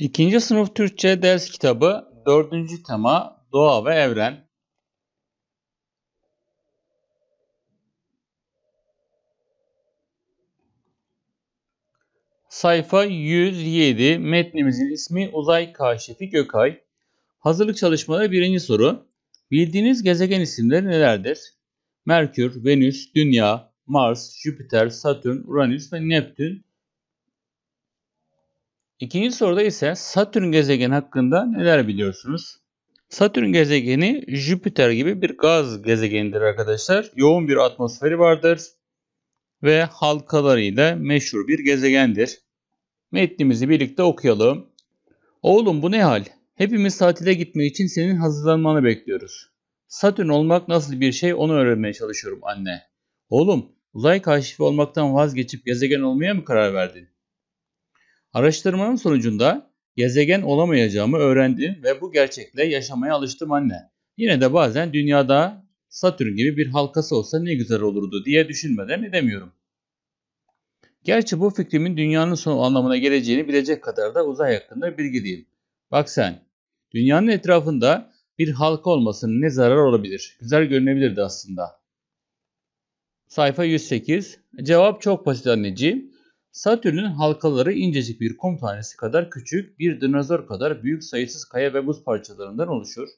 İkinci sınıf Türkçe ders kitabı dördüncü tema Doğa ve Evren. Sayfa 107 metnimizin ismi Uzay Kaşifi Gökay. Hazırlık çalışmaları birinci soru. Bildiğiniz gezegen isimleri nelerdir? Merkür, Venüs, Dünya, Mars, Jüpiter, Satürn, Uranüs ve Neptün İkinci soruda ise Satürn gezegeni hakkında neler biliyorsunuz? Satürn gezegeni Jüpiter gibi bir gaz gezegenidir arkadaşlar. Yoğun bir atmosferi vardır ve halkalarıyla meşhur bir gezegendir. Metnimizi birlikte okuyalım. Oğlum bu ne hal? Hepimiz tatile gitmek için senin hazırlanmanı bekliyoruz. Satürn olmak nasıl bir şey onu öğrenmeye çalışıyorum anne. Oğlum uzay kaşifi olmaktan vazgeçip gezegen olmaya mı karar verdin? Araştırmanın sonucunda gezegen olamayacağımı öğrendim ve bu gerçekle yaşamaya alıştım anne. Yine de bazen dünyada Satürn gibi bir halkası olsa ne güzel olurdu diye düşünmeden edemiyorum. Gerçi bu fikrimin dünyanın sonu anlamına geleceğini bilecek kadar da uzay hakkında bilgi değil. Bak sen, dünyanın etrafında bir halka olmasının ne zararı olabilir? Güzel görünebilirdi aslında. Sayfa 108. Cevap çok basit anneciğim. Satürn'ün halkaları incecik bir kum tanesi kadar küçük, bir dinozor kadar büyük sayısız kaya ve buz parçalarından oluşur.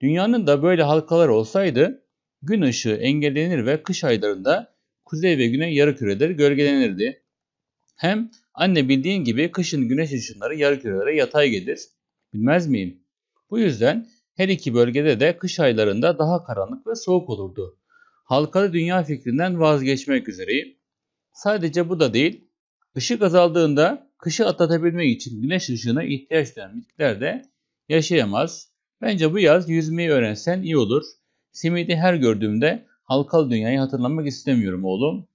Dünyanın da böyle halkalar olsaydı gün ışığı engellenir ve kış aylarında kuzey ve güney yarı küreleri gölgelenirdi. Hem anne bildiğin gibi kışın güneş ışınları yarı kürelere yatay gelir. Bilmez miyim? Bu yüzden her iki bölgede de kış aylarında daha karanlık ve soğuk olurdu. Halkalı dünya fikrinden vazgeçmek üzereyim. Sadece bu da değil, Işık azaldığında kışı atlatabilmek için güneş ışığına ihtiyaç duyan bitkiler de yaşayamaz. Bence bu yaz yüzmeyi öğrensen iyi olur. Simidi her gördüğümde halkal dünyayı hatırlamak istemiyorum oğlum.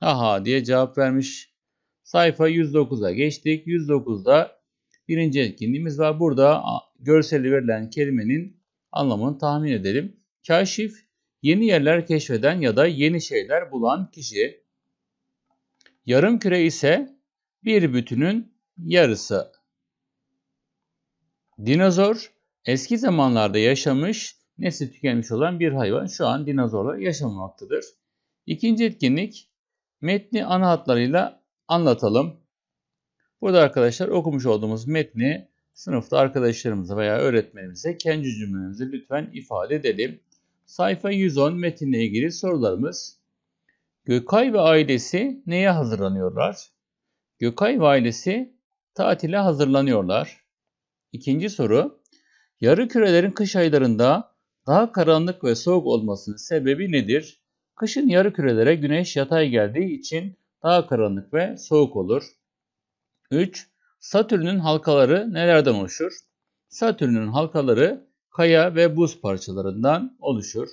Aha diye cevap vermiş. Sayfa 109'a geçtik. 109'da birinci etkinliğimiz var. Burada görseli verilen kelimenin anlamını tahmin edelim. Kaşif yeni yerler keşfeden ya da yeni şeyler bulan kişi. Yarım küre ise bir bütünün yarısı. Dinozor eski zamanlarda yaşamış, nesli tükenmiş olan bir hayvan şu an dinozorlar yaşamaktadır. İkinci etkinlik metni ana hatlarıyla anlatalım. Burada arkadaşlar okumuş olduğumuz metni sınıfta arkadaşlarımıza veya öğretmenimize kendi cümlemizi lütfen ifade edelim. Sayfa 110 metinle ilgili sorularımız Gökay ve ailesi neye hazırlanıyorlar? Gökay ve ailesi tatile hazırlanıyorlar. İkinci soru. Yarı kürelerin kış aylarında daha karanlık ve soğuk olmasının sebebi nedir? Kışın yarı kürelere güneş yatay geldiği için daha karanlık ve soğuk olur. 3. Satürn'ün halkaları nelerden oluşur? Satürn'ün halkaları kaya ve buz parçalarından oluşur.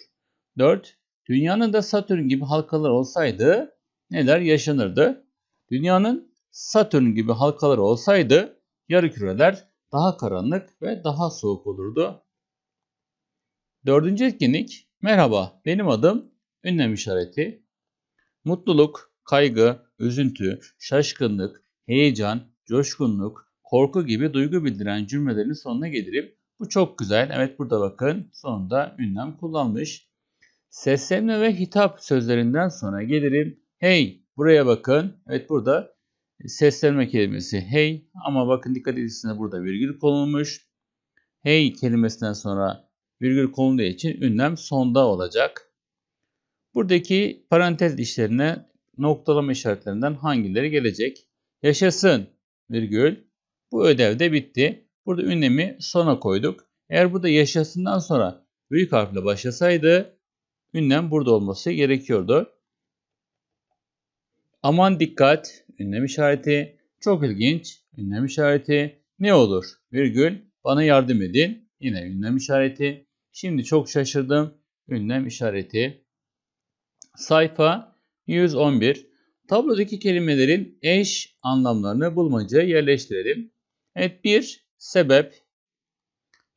4. Dünyanın da Satürn gibi halkaları olsaydı neler yaşanırdı? Dünyanın Satürn gibi halkaları olsaydı yarı küreler daha karanlık ve daha soğuk olurdu. Dördüncü etkinlik, merhaba benim adım ünlem işareti. Mutluluk, kaygı, üzüntü, şaşkınlık, heyecan, coşkunluk, korku gibi duygu bildiren cümlelerin sonuna gelirip bu çok güzel. Evet burada bakın sonunda ünlem kullanmış. Seslenme ve hitap sözlerinden sonra gelirim. Hey buraya bakın. Evet burada seslenme kelimesi hey ama bakın dikkat edilsinler burada virgül konulmuş. Hey kelimesinden sonra virgül konulduğu için ünlem sonda olacak. Buradaki parantez işlerine noktalama işaretlerinden hangileri gelecek? Yaşasın virgül. Bu ödev de bitti. Burada ünlemi sona koyduk. Eğer burada yaşasından sonra büyük harfle başlasaydı Ünlem burada olması gerekiyordu. Aman dikkat, ünlem işareti, çok ilginç, ünlem işareti, ne olur, virgül, bana yardım edin, yine ünlem işareti, şimdi çok şaşırdım, ünlem işareti. Sayfa 111. Tablodaki kelimelerin eş anlamlarını bulmaca yerleştirelim. Evet bir Sebep.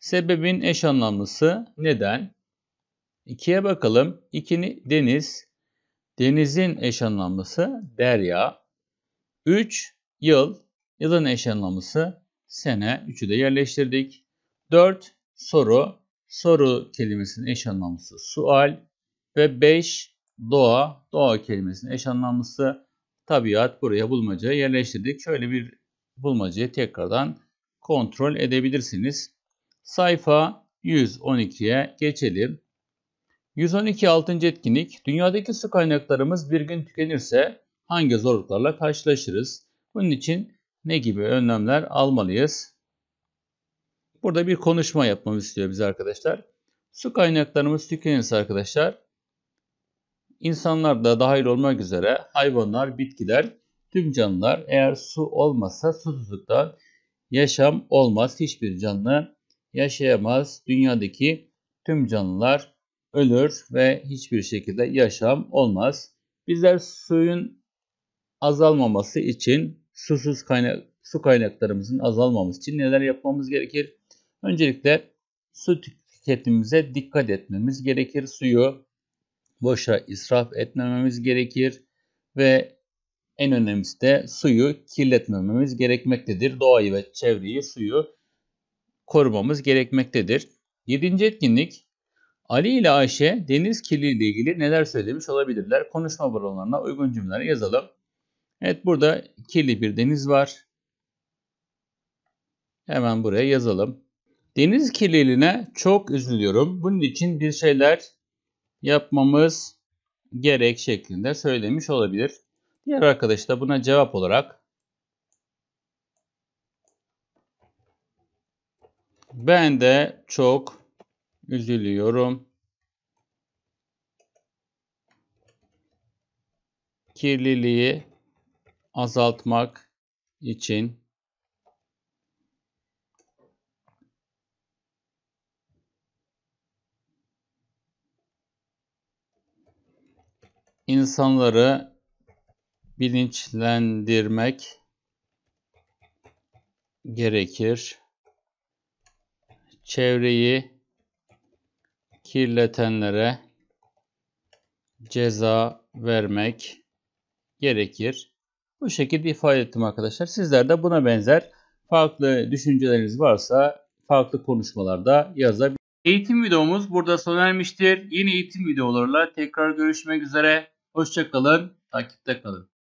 Sebebin eş anlamlısı neden? 2'ye bakalım. 2 deniz. Denizin eş anlamlısı derya. 3 yıl. Yılın eş anlamlısı sene. 3'ü de yerleştirdik. 4 soru. Soru kelimesinin eş anlamlısı sual. Ve 5 doğa. Doğa kelimesinin eş anlamlısı tabiat. Buraya bulmacaya yerleştirdik. Şöyle bir bulmacayı tekrardan kontrol edebilirsiniz. Sayfa 112'ye geçelim. 112 6. etkinlik Dünyadaki su kaynaklarımız bir gün tükenirse hangi zorluklarla karşılaşırız? Bunun için ne gibi önlemler almalıyız? Burada bir konuşma yapmamız istiyor bize arkadaşlar. Su kaynaklarımız tükenirse arkadaşlar insanlar da dahil olmak üzere hayvanlar, bitkiler, tüm canlılar eğer su olmasa susuzluktan yaşam olmaz. Hiçbir canlı yaşayamaz. Dünyadaki tüm canlılar ölür ve hiçbir şekilde yaşam olmaz. Bizler suyun azalmaması için susuz kaynak, su kaynaklarımızın azalmaması için neler yapmamız gerekir? Öncelikle su tüketimimize dikkat etmemiz gerekir. Suyu boşa israf etmememiz gerekir ve en önemlisi de suyu kirletmememiz gerekmektedir. Doğayı ve çevreyi, suyu korumamız gerekmektedir. Yedinci etkinlik Ali ile Ayşe deniz kirliliği ile ilgili neler söylemiş olabilirler? Konuşma buralarına uygun cümleler yazalım. Evet burada kirli bir deniz var. Hemen buraya yazalım. Deniz kirliliğine çok üzülüyorum. Bunun için bir şeyler yapmamız gerek şeklinde söylemiş olabilir. Diğer arkadaş da buna cevap olarak ben de çok Üzülüyorum. Kirliliği azaltmak için insanları bilinçlendirmek gerekir. Çevreyi kirletenlere ceza vermek gerekir. Bu şekilde ifade ettim arkadaşlar. Sizler de buna benzer farklı düşünceleriniz varsa farklı konuşmalarda yazabilirsiniz. Eğitim videomuz burada sona ermiştir. Yeni eğitim videolarla tekrar görüşmek üzere. Hoşçakalın, takipte kalın.